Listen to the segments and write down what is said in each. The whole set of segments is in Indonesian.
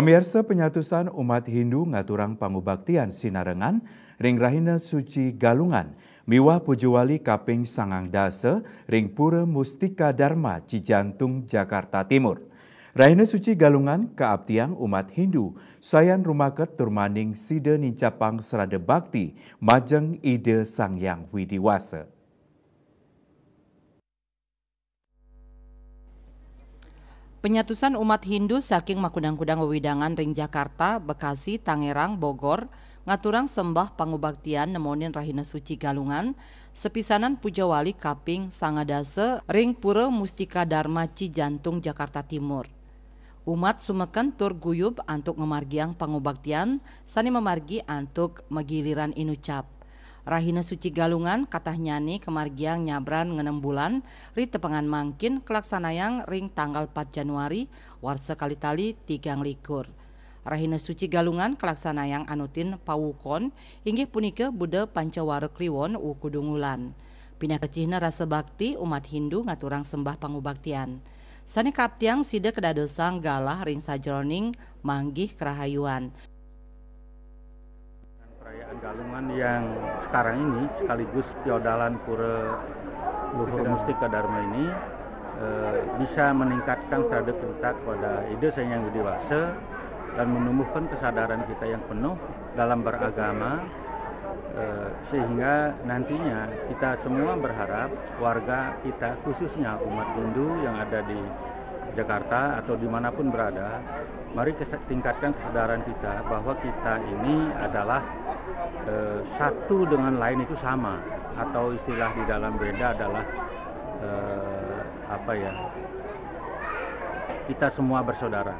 Pemirsa penyatusan umat Hindu ngaturang pangubaktian sinarengan ring rahina suci galungan miwah pujuwali kaping sangang dasa ring pura mustika dharma cijantung Jakarta Timur. Rahina suci galungan keabtiang umat Hindu sayan rumaket turmaning sida nincapang serada bakti majeng ide sang yang widiwasa. Penyatusan umat Hindu saking Makudang-Kudang Wewidangan Ring Jakarta, Bekasi, Tangerang, Bogor, ngaturang sembah pangubaktian nemonin Rahina Suci Galungan, sepisanan puja wali Kaping Sangadase, Ring Pura Mustika Dharma Cijantung Jakarta Timur. Umat sumeken tur guyub antuk memargiang pangubaktian, sani memargi antuk megiliran inucap. Rahina Suci Galungan katah nyani kemargiang nyabran ngenem bulan ri tepengan mangkin kelaksanayang ring tanggal 4 Januari warsa kali-tali tigang likur. Rahina Suci Galungan kelaksanayang anutin pawukon inggih punike Buddha Pancawara Kliwon Ukudungulan. Pindah ke Cina rasa bakti umat Hindu ngaturang sembah pangubaktian. Sani kaptiang sida kedadosang galah ring sajroning manggih kerahayuan. Pekalongan yang sekarang ini sekaligus piodalan pura Luhur Mustika Dharma ini e, bisa meningkatkan sadar kita kepada ide saya yang dewasa dan menumbuhkan kesadaran kita yang penuh dalam beragama e, sehingga nantinya kita semua berharap warga kita khususnya umat Hindu yang ada di Jakarta atau dimanapun berada, mari tingkatkan kesadaran kita bahwa kita ini adalah Eh, satu dengan lain itu sama atau istilah di dalam beda adalah eh, apa ya kita semua bersaudara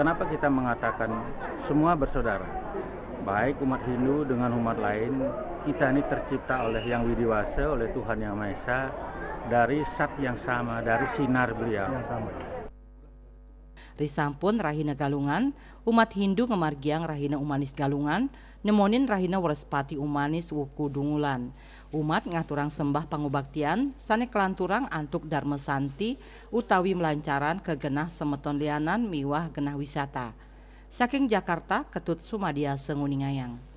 kenapa kita mengatakan semua bersaudara baik umat Hindu dengan umat lain kita ini tercipta oleh yang widiwasa oleh Tuhan yang Maha Esa dari sat yang sama dari sinar beliau yang sama Risampun rahina galungan, umat Hindu ngemargiang rahina umanis galungan, nemonin rahina werespati umanis wuku dungulan. Umat ngaturang sembah pangubaktian, sane kelanturang antuk dharma santi, utawi melancaran ke genah semeton lianan miwah genah wisata. Saking Jakarta, Ketut Sumadia Senguningayang.